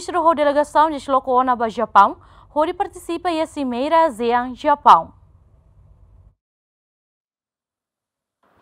ministro da delegação deslocou na Japão, onde participa da Cimeira ASEAN-Japão.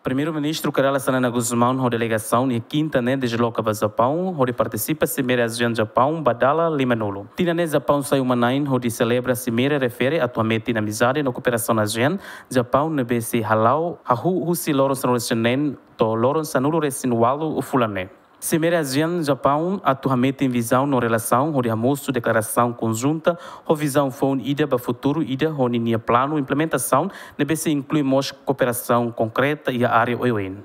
Primeiro-ministro Kerala Sanana Guzmão, na delegação, na quinta, né, desloca para Japão, onde participa a Cimeira ASEAN Japão, Badala, Lima Nulo. Tina, né, Japão saiu uma nain, onde celebra a Cimeira, refere atualmente na amizade na cooperação ASEAN, Japão, na BC Halau, Hahu, Husi, Loro, Sanoresunen, To, Loro, Sanuro, Resinualo, Ufulané. Semerazien, Japão, atualmente em visão no relação, onde almoço, declaração conjunta, revisão foi ida para futuro, ida, onde plano, implementação, deve se inclui mais cooperação concreta e a área OEN.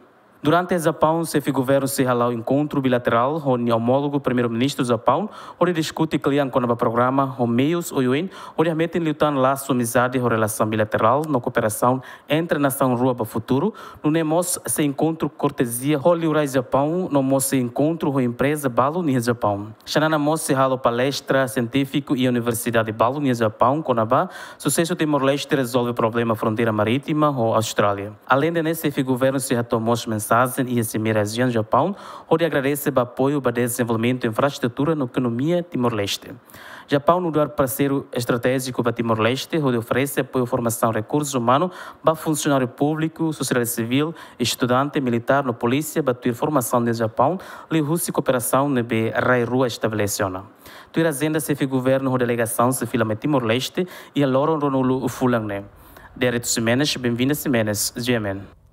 Durante o Japão, o governo se ao encontro bilateral onde o homólogo primeiro-ministro do Japão, onde discute que com o programa o meios o UN, onde lutar lá sua amizade e relação bilateral na cooperação entre nação rua para o futuro. No Nemos, se encontro cortesia hollywood Japão, no se encontro com a empresa Balo no Japão. Xanana Mos se ralo palestra científico e Universidade Balo no Japão, Conabá, sucesso Timor-Leste resolve o problema fronteira marítima ou Austrália. Além de nesse governo se retomou as mensagens Sazen e as Emirados do Japão, onde agradece o apoio para o desenvolvimento de infraestrutura na economia Timor-Leste. Japão é um lugar parceiro estratégico para Timor-Leste, onde oferece apoio à formação de recursos humanos para funcionário público, sociedade civil, estudante, militar, na polícia, para a formação no Japão, e Rússia cooperação na Rai Rua estabeleceu. Tua agenda se fica governo ou delegação se filma Timor-Leste e a Loron Ronulu Fulangne. Direito Simenes, bem-vinda Simenes, Gemen.